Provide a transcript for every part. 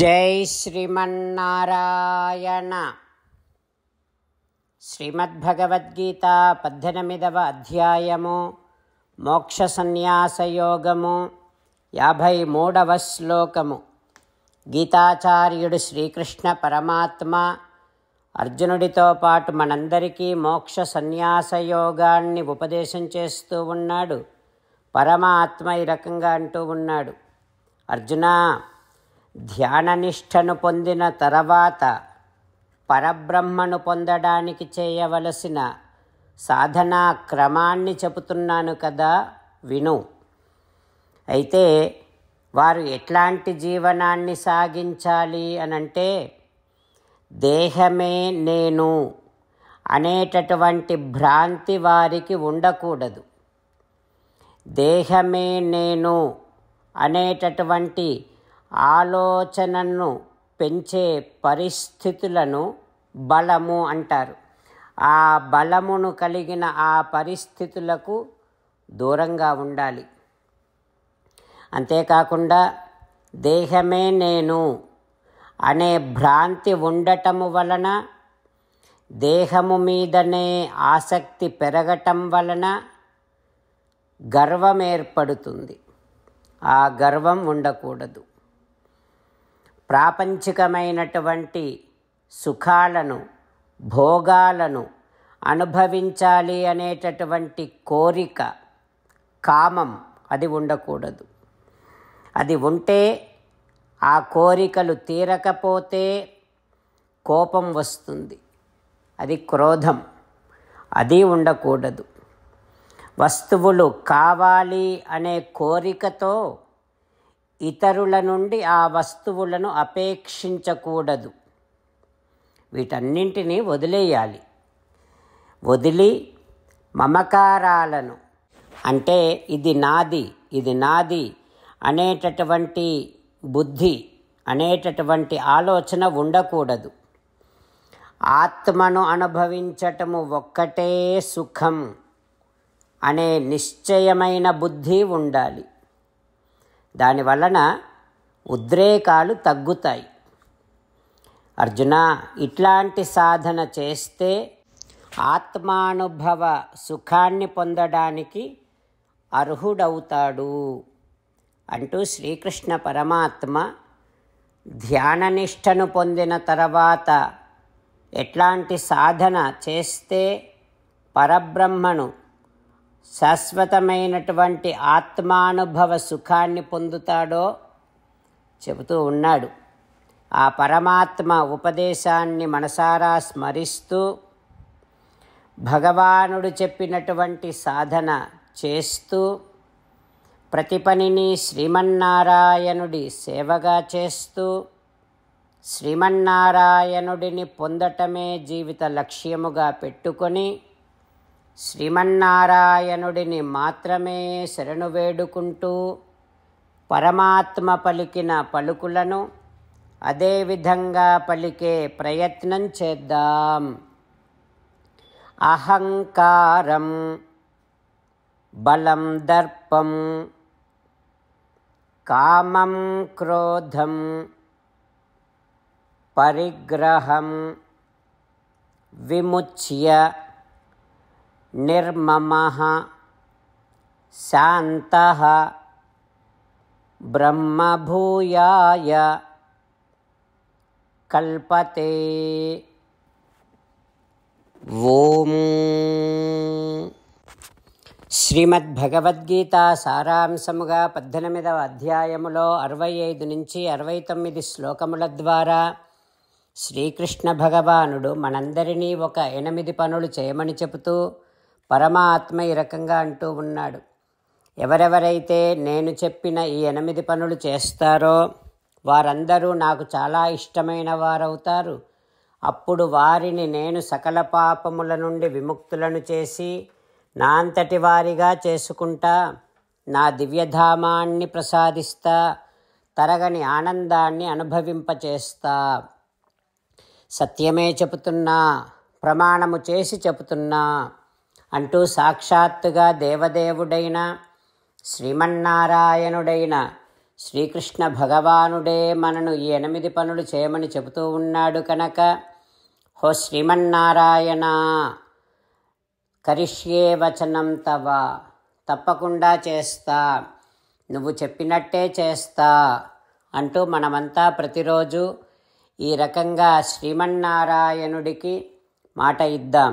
జై శ్రీమన్నారాయణ శ్రీమద్భగవద్గీత పద్దెనిమిదవ అధ్యాయము మోక్ష సన్యాసయోగము యాభై మూడవ శ్లోకము గీతాచార్యుడు శ్రీకృష్ణ పరమాత్మ అర్జునుడితో పాటు మనందరికీ మోక్ష సన్యాసయోగాన్ని ఉపదేశం చేస్తూ ఉన్నాడు పరమాత్మ ఈ రకంగా అంటూ ఉన్నాడు అర్జునా ధ్యాననిష్టను పొందిన తర్వాత పరబ్రహ్మను పొందడానికి చేయవలసిన సాధనా క్రమాన్ని చెబుతున్నాను కదా విను అయితే వారు ఎట్లాంటి జీవనాన్ని సాగించాలి అనంటే దేహమే నేను అనేటటువంటి భ్రాంతి వారికి ఉండకూడదు దేహమే నేను అనేటటువంటి ఆలోచనను పెంచే పరిస్థితులను బలము అంటారు ఆ బలమును కలిగిన ఆ పరిస్థితులకు దూరంగా ఉండాలి అంతేకాకుండా దేహమే నేను అనే భ్రాంతి ఉండటము వలన దేహము మీదనే ఆసక్తి పెరగటం వలన గర్వం ఏర్పడుతుంది ఆ గర్వం ఉండకూడదు ప్రాపంచికమైనటువంటి సుఖాలను భోగాలను అనుభవించాలి అనేటటువంటి కోరిక కామం అది ఉండకూడదు అది ఉంటే ఆ కోరికలు తీరకపోతే కోపం వస్తుంది అది క్రోధం అది ఉండకూడదు వస్తువులు కావాలి అనే కోరికతో ఇతరుల నుండి ఆ వస్తువులను అపేక్షించకూడదు వీటన్నింటినీ వదిలేయాలి వదిలి మమకారాలను అంటే ఇది నాది ఇది నాది అనేటటువంటి బుద్ధి అనేటటువంటి ఆలోచన ఉండకూడదు ఆత్మను అనుభవించటము ఒక్కటే సుఖం అనే నిశ్చయమైన బుద్ధి ఉండాలి దానివలన ఉద్రేకాలు తగ్గుతాయి అర్జున ఇట్లాంటి సాధన చేస్తే ఆత్మానుభవ సుఖాన్ని పొందడానికి అర్హుడవుతాడు అంటూ శ్రీకృష్ణ పరమాత్మ ధ్యాననిష్టను పొందిన తర్వాత ఎట్లాంటి సాధన చేస్తే పరబ్రహ్మను శాశ్వతమైనటువంటి ఆత్మానుభవ సుఖాన్ని పొందుతాడో చెబుతూ ఉన్నాడు ఆ పరమాత్మ ఉపదేశాన్ని మనసారా స్మరిస్తూ భగవానుడు చెప్పినటువంటి సాధన చేస్తూ ప్రతి పనిని శ్రీమన్నారాయణుడి సేవగా చేస్తూ శ్రీమన్నారాయణుడిని పొందటమే జీవిత లక్ష్యముగా పెట్టుకొని శ్రీమన్నారాయణుడిని మాత్రమే శరణు వేడుకుంటూ పరమాత్మ పలికిన పలుకులను అదేవిధంగా పలికే ప్రయత్నం చేద్దాం అహంకారం బలం దర్పం కామం క్రోధం పరిగ్రహం విముచ్య నిర్మమః శాంతః బ్రహ్మభూయాయ కల్పతే ఓం శ్రీమద్భగవద్గీత సారాంశముగా పద్దెనిమిదవ అధ్యాయములో అరవై ఐదు నుంచి అరవై తొమ్మిది శ్లోకముల ద్వారా శ్రీకృష్ణ భగవానుడు మనందరినీ ఒక ఎనిమిది పనులు చేయమని చెబుతూ పరమాత్మ ఈ రకంగా అంటూ ఉన్నాడు ఎవరెవరైతే నేను చెప్పిన ఈ ఎనిమిది పనులు చేస్తారో వారందరూ నాకు చాలా ఇష్టమైన వారవుతారు అప్పుడు వారిని నేను సకల పాపముల నుండి విముక్తులను చేసి నా అంతటి వారిగా చేసుకుంటా నా దివ్యధామాన్ని ప్రసాదిస్తా తరగని ఆనందాన్ని అనుభవింపచేస్తా సత్యమే చెబుతున్నా ప్రమాణము చేసి చెబుతున్నా అంటూ సాక్షాత్తుగా దేవదేవుడైన శ్రీమన్నారాయణుడైన శ్రీకృష్ణ భగవానుడే మనను ఈ ఎనిమిది పనులు చేయమని చెబుతూ ఉన్నాడు కనుక హో శ్రీమన్నారాయణ కరిష్యే వచనం తవ తప్పకుండా చేస్తా నువ్వు చెప్పినట్టే చేస్తా అంటూ మనమంతా ప్రతిరోజు ఈ రకంగా శ్రీమన్నారాయణుడికి మాట ఇద్దాం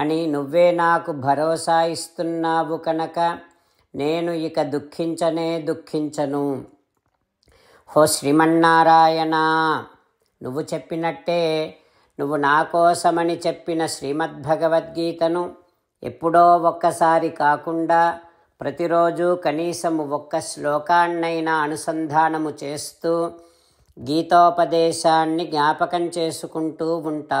అని నువ్వే నాకు భరోసా ఇస్తున్నావు కనుక నేను ఇక దుఃఖించనే దుఃఖించను హో శ్రీమన్నారాయణ నువ్వు చెప్పినట్టే నువ్వు నా కోసమని చెప్పిన శ్రీమద్భగవద్గీతను ఎప్పుడో ఒక్కసారి కాకుండా ప్రతిరోజు కనీసము ఒక్క శ్లోకాన్నైనా అనుసంధానము చేస్తూ గీతోపదేశాన్ని జ్ఞాపకం చేసుకుంటూ ఉంటా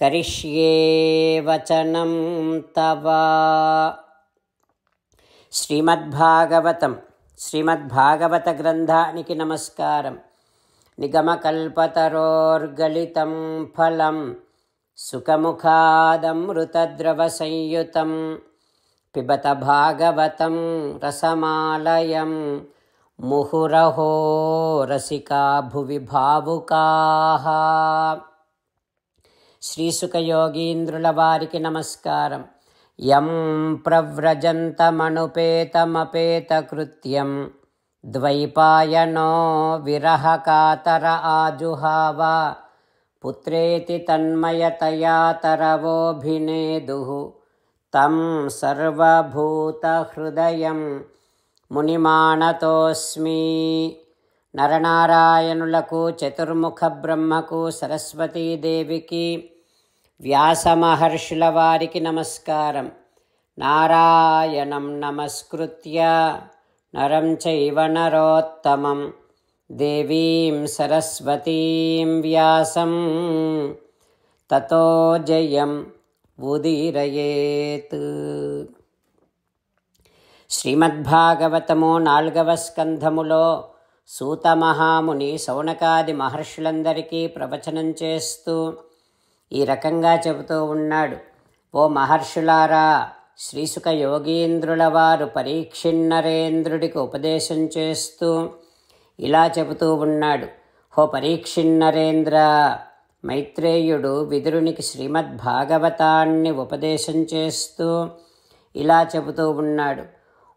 करिष्ये वचनं तव श्रीमद्भागवतं श्रीमद्भागवतग्रन्थानिकि नमस्कारं निगमकल्पतरोर्गलितं फलं सुखमुखादमृतद्रवसंयुतं पिबत भागवतं रसमालयं मुहुरहो रसिका भुवि भावुकाः श्रीसुखयोगीन्द्रुलवारिके नमस्कारं यं प्रव्रजन्तमनुपेतमपेतकृत्यं द्वैपायनो विरहकातर आजुहाव पुत्रेति तन्मयतया तरवोऽभिनेदुः तं सर्वभूतहृदयं मुनिमानतोऽस्मि నరనారాయణులకు చతుర్ముఖ బ్రహ్మకు సరస్వతీదేవికి వ్యాసమహర్షుల వారికి నమస్కారం నారాయణం నమస్కృత్య నరం చైవ నరోత్తమం దేవీం సరస్వతీం వ్యాసం తతో జయం ఉదీరయేత్ శ్రీమద్భాగవతము నాల్గవ స్కంధములో సూతమహాముని శౌనకాది మహర్షులందరికీ ప్రవచనం చేస్తూ ఈ రకంగా చెబుతూ ఉన్నాడు ఓ మహర్షులారా శ్రీసుఖ యోగీంద్రుల వారు పరీక్షిన్నరేంద్రుడికి ఉపదేశం చేస్తూ ఇలా చెబుతూ ఉన్నాడు హో పరీక్షిన్నరేంద్ర మైత్రేయుడు విదురునికి శ్రీమద్భాగవతాన్ని ఉపదేశం చేస్తూ ఇలా చెబుతూ ఉన్నాడు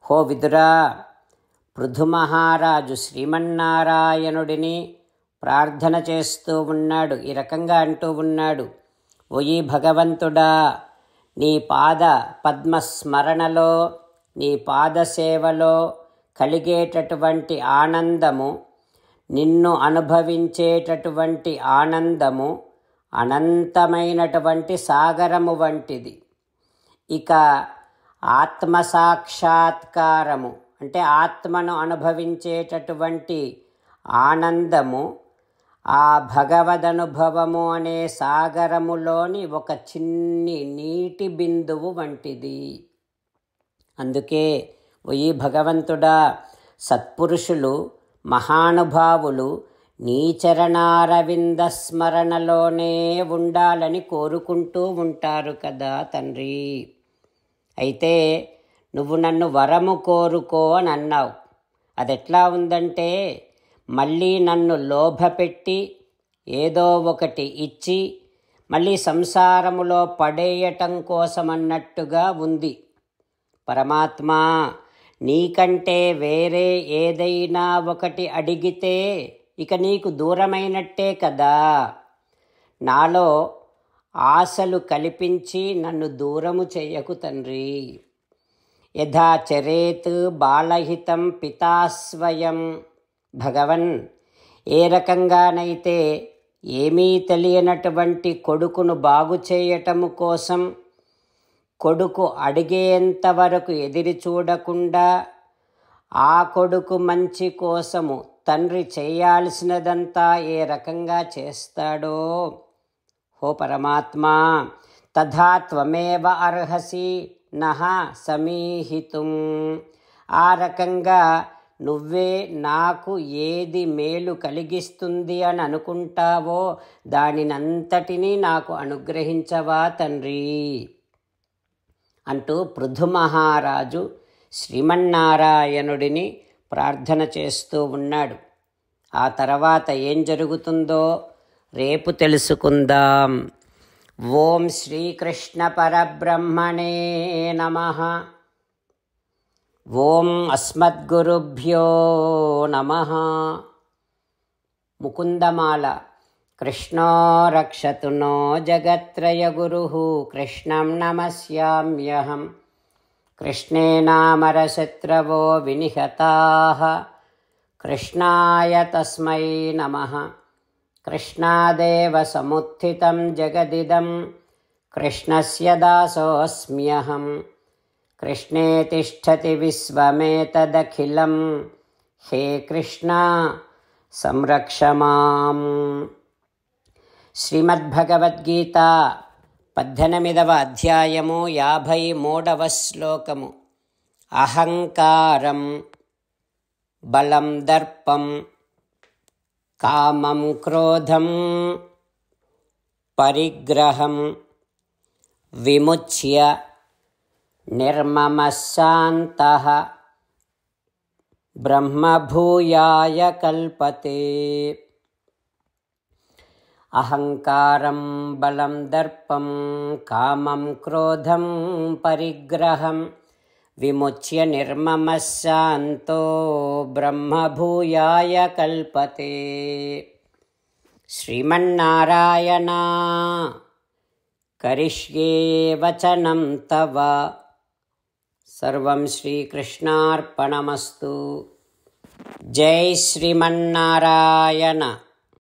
హో విదురా పృథుమహారాజు శ్రీమన్నారాయణుడిని ప్రార్థన చేస్తూ ఉన్నాడు ఈ రకంగా అంటూ ఉన్నాడు ఒయి భగవంతుడా నీ పాద పద్మస్మరణలో నీ పాదసేవలో కలిగేటటువంటి ఆనందము నిన్ను అనుభవించేటటువంటి ఆనందము అనంతమైనటువంటి సాగరము వంటిది ఇక ఆత్మసాక్షాత్కారము అంటే ఆత్మను అనుభవించేటటువంటి ఆనందము ఆ భగవదనుభవము అనే సాగరములోని ఒక చిన్ని నీటి బిందువు వంటిది అందుకే ఈ భగవంతుడా సత్పురుషులు మహానుభావులు నీచరణారవింద స్మరణలోనే ఉండాలని కోరుకుంటూ ఉంటారు కదా తండ్రి అయితే నువ్వు నన్ను వరము కోరుకో అని అన్నావు అది ఎట్లా ఉందంటే మళ్ళీ నన్ను లోభపెట్టి ఏదో ఒకటి ఇచ్చి మళ్ళీ సంసారములో పడేయటం కోసమన్నట్టుగా ఉంది పరమాత్మ నీకంటే వేరే ఏదైనా ఒకటి అడిగితే ఇక నీకు దూరమైనట్టే కదా నాలో ఆశలు కల్పించి నన్ను దూరము చేయకు తండ్రి యథాచరేత్ బాలహితం పితా స్వయం భగవన్ ఏ రకంగానైతే ఏమీ తెలియనటువంటి కొడుకును బాగు చేయటము కోసం కొడుకు అడిగేంత వరకు ఎదిరి చూడకుండా ఆ కొడుకు మంచి కోసము తండ్రి చేయాల్సినదంతా ఏ రకంగా చేస్తాడో హో పరమాత్మా తథా త్వమేవ అర్హసి నహ సమీహితుం ఆ రకంగా నువ్వే నాకు ఏది మేలు కలిగిస్తుంది అని అనుకుంటావో దానినంతటినీ నాకు అనుగ్రహించవా తండ్రి అంటూ పృథు మహారాజు శ్రీమన్నారాయణుడిని ప్రార్థన చేస్తూ ఉన్నాడు ఆ తర్వాత ఏం జరుగుతుందో రేపు తెలుసుకుందాం ं श्रीकृष्णपरब्रह्मणे नमः ॐ अस्मद्गुरुभ्यो नमः मुकुन्दमाला कृष्णो रक्षतु नो जगत्त्रय गुरुः कृष्णं नमस्याम्यहं कृष्णे कृष्णेनामरशत्रवो विनिहताः कृष्णाय तस्मै नमः कृष्णादेव समुत्थितं जगदिदं कृष्णस्य दासोऽस्म्यहं कृष्णे तिष्ठति विश्वमेतदखिलं हे कृष्णा संरक्ष माम् श्रीमद्भगवद्गीता पद्भमिदव अध्यायमु याभैमूढवश्लोकमु अहङ्कारं बलं दर्पम् कामं क्रोधं परिग्रहं विमुच्य निर्ममशान्तः ब्रह्मभूयाय कल्पते अहङ्कारं बलं दर्पं कामं क्रोधं परिग्रहं। विमुच्य निर्ममः शान्तो ब्रह्मभूयाय कल्पते श्रीमन्नारायणा करिष्ये वचनं तव सर्वं श्रीकृष्णार्पणमस्तु जै श्रीमन्नारायण